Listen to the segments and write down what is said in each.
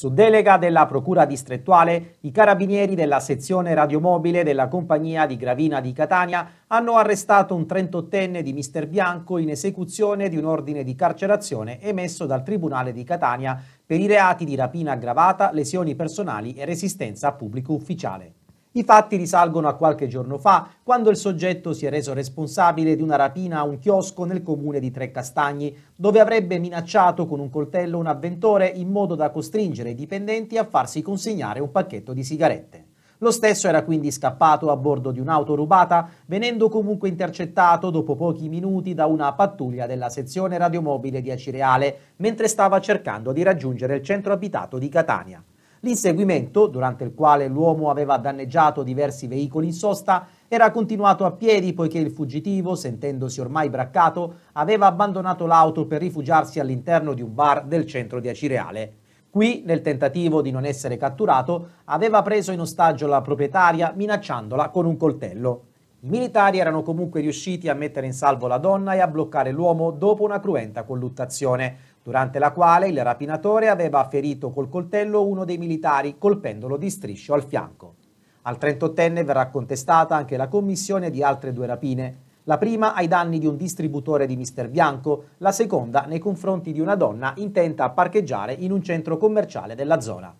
su delega della Procura distrettuale, i carabinieri della sezione radiomobile della compagnia di Gravina di Catania hanno arrestato un 38enne di Mister Bianco in esecuzione di un ordine di carcerazione emesso dal Tribunale di Catania per i reati di rapina aggravata, lesioni personali e resistenza a pubblico ufficiale. I fatti risalgono a qualche giorno fa, quando il soggetto si è reso responsabile di una rapina a un chiosco nel comune di Trecastagni, dove avrebbe minacciato con un coltello un avventore in modo da costringere i dipendenti a farsi consegnare un pacchetto di sigarette. Lo stesso era quindi scappato a bordo di un'auto rubata, venendo comunque intercettato dopo pochi minuti da una pattuglia della sezione radiomobile di Acireale, mentre stava cercando di raggiungere il centro abitato di Catania. L'inseguimento, durante il quale l'uomo aveva danneggiato diversi veicoli in sosta, era continuato a piedi poiché il fuggitivo, sentendosi ormai braccato, aveva abbandonato l'auto per rifugiarsi all'interno di un bar del centro di Acireale. Qui, nel tentativo di non essere catturato, aveva preso in ostaggio la proprietaria minacciandola con un coltello. I militari erano comunque riusciti a mettere in salvo la donna e a bloccare l'uomo dopo una cruenta colluttazione, durante la quale il rapinatore aveva ferito col coltello uno dei militari colpendolo di striscio al fianco. Al 38enne verrà contestata anche la commissione di altre due rapine, la prima ai danni di un distributore di Mister Bianco, la seconda nei confronti di una donna intenta a parcheggiare in un centro commerciale della zona.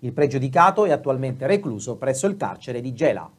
Il pregiudicato è attualmente recluso presso il carcere di Gela.